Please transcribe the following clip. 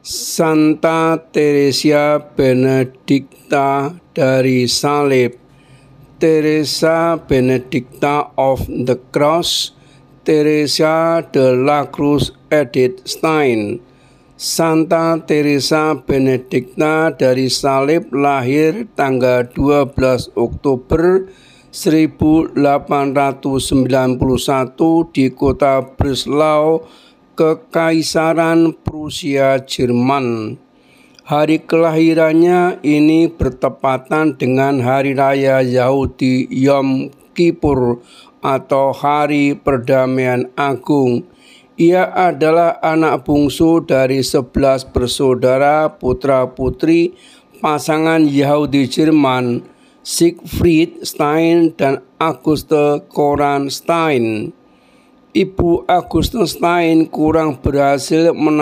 Santa Teresa Benedicta dari Salib, Teresa Benedicta of the Cross, Teresa de la Cruz Edith Stein, Santa Teresa Benedicta dari Salib lahir tanggal 12 Oktober 1891 di kota Breslau, Kekaisaran Prusia, Jerman. Hari kelahirannya ini bertepatan dengan hari raya Yahudi Yom Kippur atau hari perdamaian agung. Ia adalah anak bungsu dari sebelas bersaudara putra-putri pasangan Yahudi Jerman Siegfried Stein dan Auguste Koran Stein. Ibu Auguste Stein kurang berhasil menang